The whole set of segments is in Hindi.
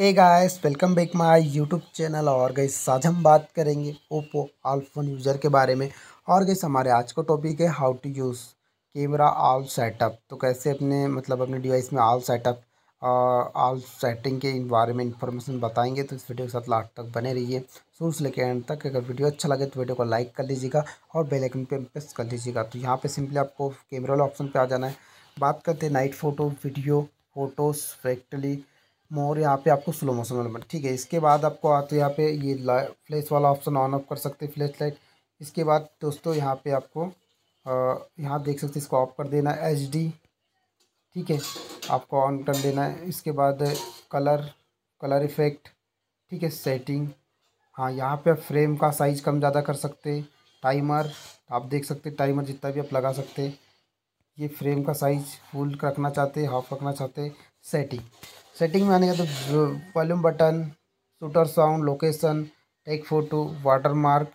hey guys welcome back my YouTube channel और गई आज हम बात करेंगे ओप्पो आलफोन यूज़र के बारे में और गई हमारे आज का टॉपिक है how to use camera all setup तो कैसे अपने मतलब अपने डिवाइस में आल सेटअप आल सेटिंग के बारे में इंफॉर्मेशन बताएंगे तो इस वीडियो के साथ लास्ट तक बने रहिए शुरू से लेकर एंड तक अगर वीडियो अच्छा लगे तो वीडियो को लाइक कर लीजिएगा और बेल पर प्रेस कर लीजिएगा तो यहाँ पर सिंपली आपको कैमरा वाले ऑप्शन पर आ जाना है बात करते हैं नाइट फ़ोटो वीडियो फोटोज़ फैक्टली मोर यहाँ पे आपको स्लो मोशन वाला ठीक है इसके बाद आपको आते तो यहाँ पे ये फ्लैश वाला ऑप्शन ऑन ऑफ कर सकते हैं फ्लैश लाइट इसके बाद दोस्तों यहाँ पे आपको यहाँ देख सकते इसको ऑफ कर देना है एच डी ठीक है आपको ऑन कर देना है इसके बाद कलर कलर इफेक्ट ठीक है सेटिंग हाँ यहाँ पे आप फ्रेम का साइज़ कम ज़्यादा कर सकते टाइमर आप देख सकते टाइमर जितना भी आप लगा सकते ये फ्रेम का साइज़ फुल रखना चाहते हाफ रखना चाहते सेटिंग सेटिंग में आने का तो volume button shutter sound location take photo water mark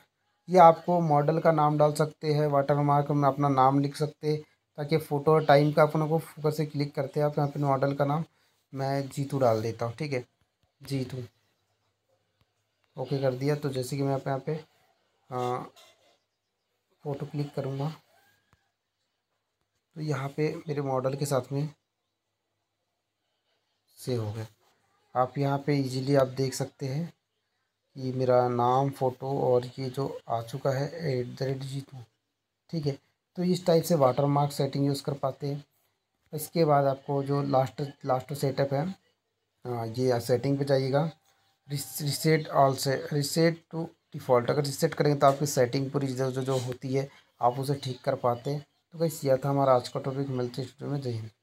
ये आपको मॉडल का नाम डाल सकते हैं वाटर मार्क में अपना नाम लिख सकते हैं ताकि फ़ोटो और टाइम का अपन को फोकस से क्लिक करते हैं आप यहाँ पे मॉडल का नाम मैं जीतू डाल देता हूँ ठीक है जीतू ओके कर दिया तो जैसे कि मैं आप यहाँ पे फ़ोटो क्लिक करूँगा तो यहाँ पे मेरे मॉडल के साथ में से हो गए आप यहाँ पे इजीली आप देख सकते हैं ये मेरा नाम फ़ोटो और ये जो आ चुका है एट द रेट टू ठीक है तो इस टाइप से वाटर मार्क सेटिंग यूज़ कर पाते हैं इसके बाद आपको जो लास्ट लास्ट सेटअप है हाँ, ये सेटिंग पे जाइएगा रिसेट ऑल से रिसेट टू डिफ़ॉल्ट अगर रिसेट करेंगे तो आपकी सेटिंग पूरी जो जो होती है आप उसे ठीक कर पाते हैं तो कैसे यह था हमारा आज का टॉपिक मिलते स्टूडियो में जय हिंद